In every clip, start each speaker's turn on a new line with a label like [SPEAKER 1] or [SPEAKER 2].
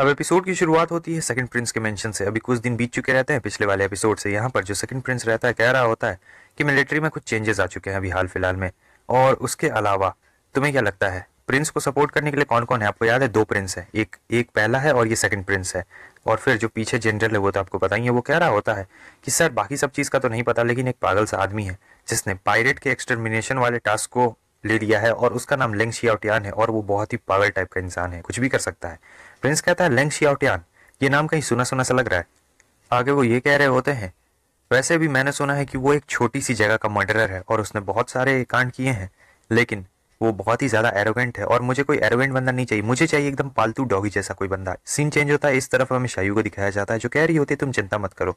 [SPEAKER 1] अब एपिसोड की शुरुआत होती है सेकंड प्रिंस के मेंशन से अभी कुछ दिन बीत चुके रहते हैं पिछले वाले एपिसोड से यहाँ पर जो सेकंड प्रिंस रहता है कह रहा होता है कि मिलिट्री में कुछ चेंजेस आ चुके हैं अभी हाल फिलहाल में और उसके अलावा तुम्हें क्या लगता है प्रिंस को सपोर्ट करने के लिए कौन कौन है आपको याद है दो प्रिंस है एक एक पहला है और ये सेकंड प्रिंस है और फिर जो पीछे जनरल है वो तो आपको पता ही है वो कह रहा होता है कि सर बाकी सब चीज़ का तो नहीं पता लेकिन एक पागल सा आदमी है जिसने पायरेट के एक्सटर्मिनेशन वाले टास्क को ले लिया है और उसका नाम लिंग शियावटियान है और वो बहुत ही पागल टाइप का इंसान है कुछ भी कर सकता है प्रिंस कहता है लेंग शियाओटियान ये नाम कहीं सुना सुना सा लग रहा है आगे वो ये कह रहे होते हैं वैसे भी मैंने सुना है कि वो एक छोटी सी जगह का मर्डरर है और उसने बहुत सारे कांड किए हैं लेकिन वो बहुत ही ज़्यादा एरोगेंट है और मुझे कोई एरोगेंट बंदा नहीं चाहिए मुझे चाहिए एकदम पालतू डॉगी जैसा कोई बंदा सीन चेंज होता है इस तरफ हमें शायु को दिखाया जाता है जो कह रही होती है तुम चिंता मत करो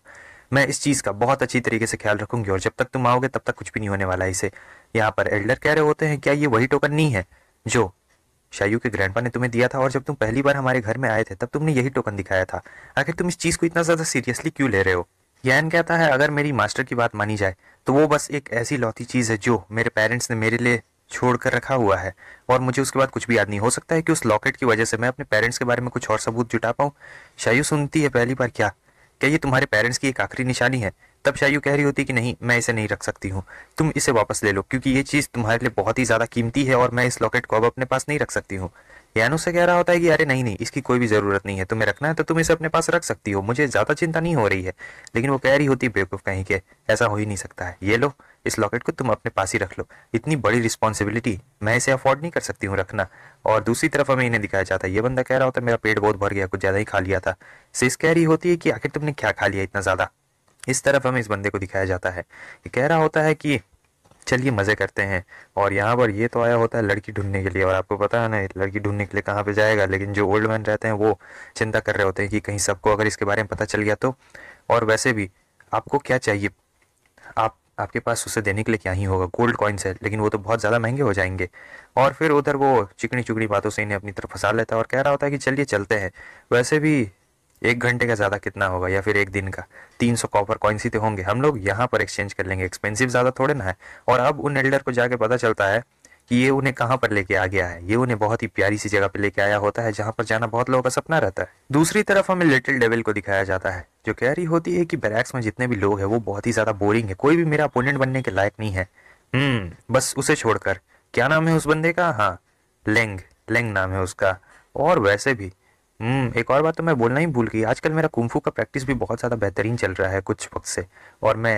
[SPEAKER 1] मैं इस चीज़ का बहुत अच्छी तरीके से ख्याल रखूंगी और जब तक तुम आओगे तब तक कुछ भी नहीं होने वाला है इसे यहाँ पर एल्डर कह रहे होते हैं क्या ये वही टोकन नहीं है जो शायू के ग्रैंडपा ने तुम्हें दिया था और जब तुम पहली बार हमारे घर में आए थे तब तुमने यही टोकन दिखाया था आखिर तुम इस चीज को इतना ज्यादा सीरियसली क्यों ले रहे हो यान कहता है अगर मेरी मास्टर की बात मानी जाए तो वो बस एक ऐसी लौती चीज है जो मेरे पेरेंट्स ने मेरे लिए छोड़ कर रखा हुआ है और मुझे उसके बाद कुछ भी याद नहीं हो सकता है कि उस लॉकेट की वजह से मैं अपने पेरेंट्स के बारे में कुछ और सबूत जुटा पाऊँ शायु सुनती है पहली बार क्या क्या ये तुम्हारे पेरेंट्स की एक आखिरी निशानी है तब शायु कह रही होती कि नहीं मैं इसे नहीं रख सकती हूँ तुम इसे वापस ले लो क्योंकि ये चीज़ तुम्हारे लिए बहुत ही ज़्यादा कीमती है और मैं इस लॉकेट को अब अपने पास नहीं रख सकती हूँ यानो से कह रहा होता है कि अरे नहीं नहीं इसकी कोई भी ज़रूरत नहीं है तुम्हें रखना है तो तुम इसे अपने पास रख सकती हो मुझे ज़्यादा चिंता नहीं हो रही है लेकिन वो कह रही होती बेवकूफ़ कहीं के ऐसा हो ही नहीं सकता है ये लो इस लॉकेट को तुम अपने पास ही रख लो इतनी बड़ी रिस्पॉन्सिबिलिटी मैं इसे अफोर्ड नहीं कर सकती हूँ रखना और दूसरी तरफ हमें इन्हें दिखाया जाता है ये बंदा कह रहा होता है मेरा पेट बहुत भर गया कुछ ज़्यादा ही खा लिया था सिस कह रही होती है कि आखिर तुमने क्या खा लिया इतना ज़्यादा इस तरफ हमें इस बंदे को दिखाया जाता है ये कह रहा होता है कि चलिए मज़े करते हैं और यहाँ पर ये तो आया होता है लड़की ढूंढने के लिए और आपको पता है ना लड़की ढूंढने के लिए कहाँ पे जाएगा लेकिन जो ओल्ड मैन रहते हैं वो चिंता कर रहे होते हैं कि कहीं सबको अगर इसके बारे में पता चल गया तो और वैसे भी आपको क्या चाहिए आप आपके पास उसे देने के लिए क्या ही होगा गोल्ड कॉइन्स है लेकिन वो तो बहुत ज़्यादा महंगे हो जाएंगे और फिर उधर वो चिकनी चुकनी बातों से इन्हें अपनी तरफ फंसा लेता है और कह रहा होता है कि चलिए चलते हैं वैसे भी एक घंटे का ज़्यादा कितना होगा या फिर एक दिन का तीन सौ कॉपर कॉइन्स ही तो होंगे हम लोग यहाँ पर एक्सचेंज कर लेंगे एक्सपेंसिव ज़्यादा थोड़े ना है और अब उन एल्डर को जाके पता चलता है कि ये उन्हें कहाँ पर लेके आ गया है ये उन्हें बहुत ही प्यारी सी जगह पर लेके आया होता है जहाँ पर जाना बहुत लोगों का सपना रहता है दूसरी तरफ हमें लिटिल डेविल को दिखाया जाता है जो कह रही होती है कि बैरैक्स में जितने भी लोग हैं वो बहुत ही ज़्यादा बोरिंग है कोई भी मेरा अपोनेंट बनने के लायक नहीं है हम्म बस उसे छोड़कर क्या नाम है उस बंदे का हाँ लेंग लेंग नाम है उसका और वैसे भी हम्म एक और बात तो मैं बोलना ही भूल गई आजकल मेरा कुंफू का प्रैक्टिस भी बहुत ज़्यादा बेहतरीन चल रहा है कुछ वक्त से और मैं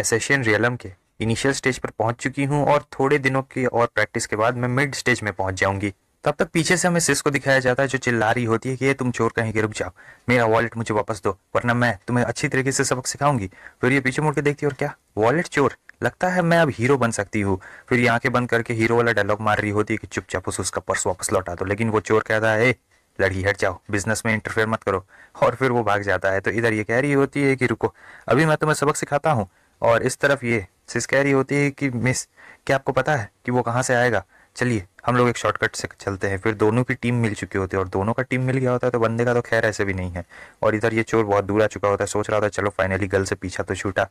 [SPEAKER 1] एसेशियन रियलम के इनिशियल स्टेज पर पहुंच चुकी हूं और थोड़े दिनों की और प्रैक्टिस के बाद मैं मिड स्टेज में पहुंच जाऊंगी तब तक पीछे से हमें सिस को दिखाया जाता है जो चिल्ला रही होती है कि ये तुम चोर कहीं के रुक जाओ मेरा वॉलेट मुझे वापस दो वरना मैं तुम्हें अच्छी तरीके से सबक सिखाऊंगी फिर ये पीछे मुड़ के देखती है और क्या वॉलेट चोर लगता है मैं अब हीरो बन सकती हूँ फिर ये आंखें बंद करके हीरो वाला डायलॉग मार रही होती है कि चुपचाप उस उसका पर्स वापस लौटा दो लेकिन वो चोर कहता है लड़की हट जाओ बिजनेस में इंटरफेयर मत करो और फिर वो भाग जाता है तो इधर ये कह रही होती है कि रुको अभी मैं तुम्हें सबक सिखाता हूँ और इस तरफ ये सिस कह रही होती है कि मिस क्या आपको पता है कि वो कहाँ से आएगा चलिए हम लोग एक शॉर्टकट से चलते हैं फिर दोनों की टीम मिल चुकी होती है और दोनों का टीम मिल गया होता है तो बंदे का तो खैर ऐसे भी नहीं है और इधर ये चोर बहुत दूर आ चुका होता है सोच रहा था चलो फाइनली गर्ल से पीछा तो छूटा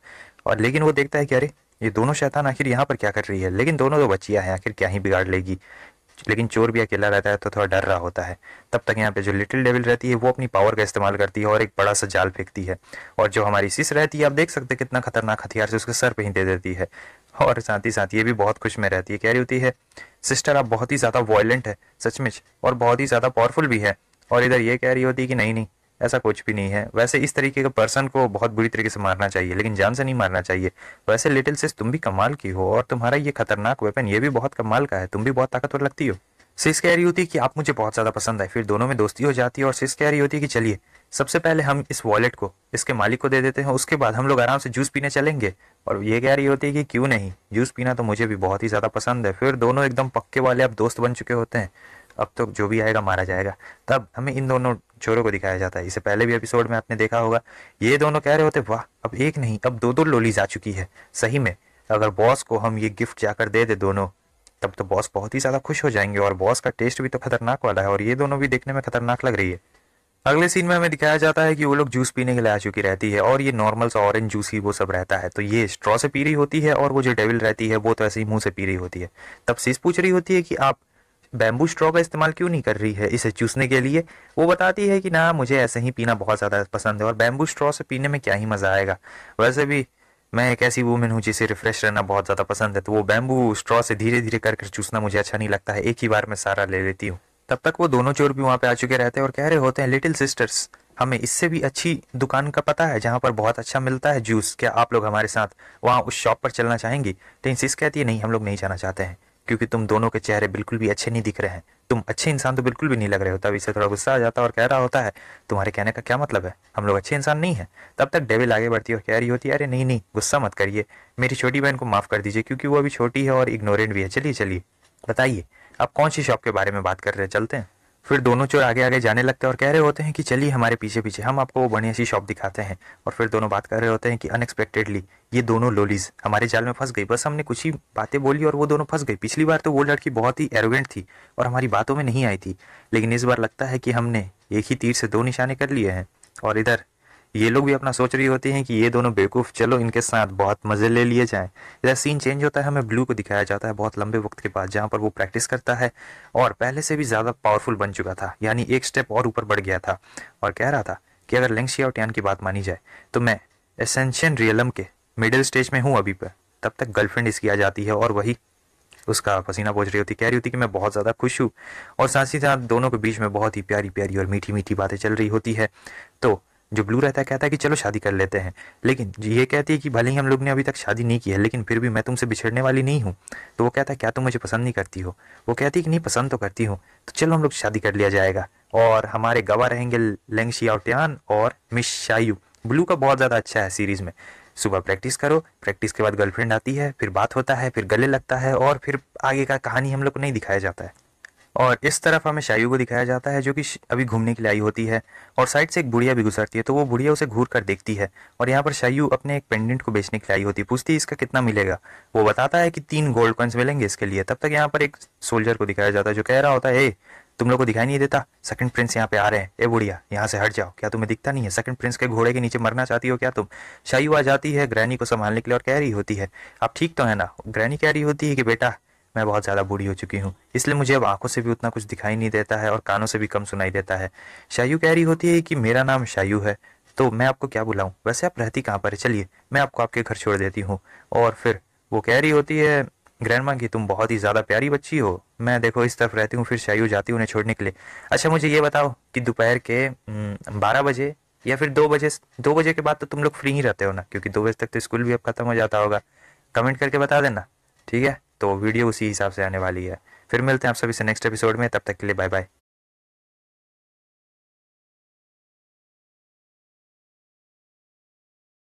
[SPEAKER 1] और लेकिन वो देखता है कि अरे ये दोनों शैतान आखिर यहाँ पर क्या कर रही है लेकिन दोनों तो बच्चियाँ हैं आखिर क्या ही बिगाड़ लेगी लेकिन चोर भी अकेला रहता है तो थोड़ा डर रहा होता है तब तक यहाँ पे जो लिटिल डेविल रहती है वो अपनी पावर का इस्तेमाल करती है और एक बड़ा सा जाल फेंकती है और जो हमारी सिस रहती है आप देख सकते हैं कितना खतरनाक हथियार से उसके सर पर ही दे देती है और साथ ही साथ ये भी बहुत खुश में रहती है कह रही होती है सिस्टर आप बहुत ही ज़्यादा वॉयलेंट है सचमिच और बहुत ही ज़्यादा पावरफुल भी है और इधर ये कह रही होती है कि नहीं नहीं ऐसा कुछ भी नहीं है वैसे इस तरीके का पर्सन को बहुत बुरी तरीके से मारना चाहिए लेकिन जान से नहीं मारना चाहिए वैसे लिटिल सिस तुम भी कमाल की हो और तुम्हारा ये खतरनाक वेपन ये भी बहुत कमाल का है तुम भी बहुत ताकतवर लगती हो सिस कह रही होती कि आप मुझे बहुत ज़्यादा पसंद है फिर दोनों में दोस्ती हो जाती है और सिस कह रही होती कि चलिए सबसे पहले हम इस वॉलेट को इसके मालिक को दे देते हैं उसके बाद हम लोग आराम से जूस पीने चलेंगे और ये कह रही होती है कि क्यों नहीं जूस पीना तो मुझे भी बहुत ही ज़्यादा पसंद है फिर दोनों एकदम पक्के वाले अब दोस्त बन चुके होते हैं अब तो जो भी आएगा मारा जाएगा तब हमें इन दोनों छोरों को दिखाया जाता है इसे पहले भी एपिसोड में आपने देखा होगा ये दोनों कह रहे होते वाह अब एक नहीं अब दो दो लोली जा चुकी है सही में अगर बॉस को हम ये गिफ्ट जाकर दे दे दोनों तब तो बॉस बहुत ही ज़्यादा खुश हो जाएंगे और बॉस का टेस्ट भी तो खतरनाक वाला है और ये दोनों भी देखने में खतरनाक लग रही है अगले सीन में हमें दिखाया जाता है कि वो लोग जूस पीने के लिए आ चुकी रहती है और ये नॉर्मल सा ऑरेंज जूस ही वो सब रहता है तो ये स्ट्रॉ से पी रही होती है और वो जो डेविल रहती है वो तो ऐसे ही मुंह से पी रही होती है तब सीस पूछ रही होती है कि आप बैम्बू स्ट्रॉ का इस्तेमाल क्यों नहीं कर रही है इसे चूसने के लिए वो बताती है कि ना मुझे ऐसे ही पीना बहुत ज़्यादा पसंद है और बैम्बू स्ट्रॉ से पीने में क्या ही मज़ा आएगा वैसे भी मैं एक ऐसी वूमेन हूँ जिसे रिफ्रेश रहना बहुत ज़्यादा पसंद है तो वो बैम्बू स्ट्रॉ से धीरे धीरे कर कर चूसना मुझे अच्छा नहीं लगता है एक ही बार मैं सारा ले लेती हूँ तब तक वो दोनों चोर भी वहाँ पे आ चुके रहते हैं और कह रहे होते हैं लिटिल सिस्टर्स हमें इससे भी अच्छी दुकान का पता है जहाँ पर बहुत अच्छा मिलता है जूस क्या आप लोग हमारे साथ वहाँ उस शॉप पर चलना चाहेंगी टेंसिस तो कहती है नहीं हम लोग नहीं जाना चाहते हैं क्योंकि तुम दोनों के चेहरे बिल्कुल भी अच्छे नहीं दिख रहे हैं तुम अच्छे इंसान तो बिल्कुल भी नहीं लग रहे हो तब इसे थोड़ा गुस्सा आ जाता और कह रहा होता है तुम्हारे कहने का क्या मतलब है हम लोग अच्छे इंसान नहीं है तब तक डेविल आगे बढ़ती और कह रही होती है अरे नहीं नहीं गुस्सा मत करिए मेरी छोटी बहन को माफ़ कर दीजिए क्योंकि वो अभी छोटी है और इग्नोरेंट भी है चलिए चलिए बताइए आप कौन सी शॉप के बारे में बात कर रहे हैं चलते हैं फिर दोनों चोर आगे आगे जाने लगते हैं और कह रहे होते हैं कि चलिए हमारे पीछे पीछे हम आपको वो बढ़िया सी शॉप दिखाते हैं और फिर दोनों बात कर रहे होते हैं कि अनएक्सपेक्टेडली ये दोनों लोलीज हमारे जाल में फंस गई बस हमने कुछ ही बातें बोली और वो दोनों फंस गई पिछली बार तो वो लड़की बहुत ही एरोगेंट थी और हमारी बातों में नहीं आई थी लेकिन इस बार लगता है कि हमने एक ही तीर से दो निशाने कर लिए हैं और इधर ये लोग भी अपना सोच रही होती हैं कि ये दोनों बेवकूफ़ चलो इनके साथ बहुत मज़े ले लिए जाएं इधर सीन चेंज होता है हमें ब्लू को दिखाया जाता है बहुत लंबे वक्त के बाद जहाँ पर वो प्रैक्टिस करता है और पहले से भी ज़्यादा पावरफुल बन चुका था यानी एक स्टेप और ऊपर बढ़ गया था और कह रहा था कि अगर लेंगशिया और टैन की बात मानी जाए तो मैं एसेंशन रियलम के मिडिल स्टेज में हूँ अभी पर तब तक गर्लफ्रेंड इसकी आ जाती है और वही उसका पसीना पहुँच रही होती कह रही होती कि मैं बहुत ज़्यादा खुश हूँ और साथ ही साथ दोनों के बीच में बहुत ही प्यारी प्यारी और मीठी मीठी बातें चल रही होती है तो जो ब्लू रहता है कहता है कि चलो शादी कर लेते हैं लेकिन ये कहती है कि भले ही हम लोग ने अभी तक शादी नहीं की है लेकिन फिर भी मैं तुमसे बिछड़ने वाली नहीं हूँ तो वो कहता है क्या तुम मुझे पसंद नहीं करती हो वो कहती है कि नहीं पसंद तो करती हूँ तो चलो हम लोग शादी कर लिया जाएगा और हमारे गवाह रहेंगे आउटियान और मिस शायु ब्लू का बहुत ज़्यादा अच्छा है सीरीज़ में सुबह प्रैक्टिस करो प्रैक्टिस के बाद गर्लफ्रेंड आती है फिर बात होता है फिर गले लगता है और फिर आगे का कहानी हम लोग को नहीं दिखाया जाता है और इस तरफ हमें शायु को दिखाया जाता है जो कि अभी घूमने के लिए आई होती है और साइड से एक बुढ़िया भी गुजरती है तो वो बुढ़िया उसे घूर कर देखती है और यहाँ पर शायु अपने एक पेंडेंट को बेचने के लिए आई होती है पूछती है इसका कितना मिलेगा वो बताता है कि तीन गोल्ड कॉइन्स मिलेंगे इसके लिए तब तक यहाँ पर एक सोल्जर को दिखाया जाता है जो कह रहा होता है तुम लोग को दिखाई नहीं देता सेकंड प्रिंस यहाँ पे आ रहे हैं ए बुढ़िया यहाँ से हट जाओ क्या तुम्हें दिखता नहीं है सेकंड प्रिंस के घोड़े के नीचे मरना चाहती हो क्या तुम शायु आ जाती है ग्रैनी को संभालने के लिए और कह रही होती है आप ठीक तो है ना ग्रैनी कह रही होती है कि बेटा मैं बहुत ज़्यादा बूढ़ी हो चुकी हूँ इसलिए मुझे अब आंखों से भी उतना कुछ दिखाई नहीं देता है और कानों से भी कम सुनाई देता है शायु कह रही होती है कि मेरा नाम शायु है तो मैं आपको क्या बुलाऊँ वैसे आप रहती कहाँ पर है चलिए मैं आपको आपके घर छोड़ देती हूँ और फिर वो कह रही होती है ग्रैंड माँ की तुम बहुत ही ज़्यादा प्यारी बच्ची हो मैं देखो इस तरफ रहती हूँ फिर शायु जाती हूँ उन्हें छोड़ने के लिए अच्छा मुझे ये बताओ कि दोपहर के बारह बजे या फिर दो बजे दो बजे के बाद तो तुम लोग फ्री ही रहते हो ना क्योंकि दो बजे तक तो स्कूल भी अब खत्म हो जाता होगा कमेंट करके बता देना ठीक है तो वीडियो उसी हिसाब से आने वाली है फिर मिलते हैं आप सभी से नेक्स्ट एपिसोड में तब तक के लिए बाय बाय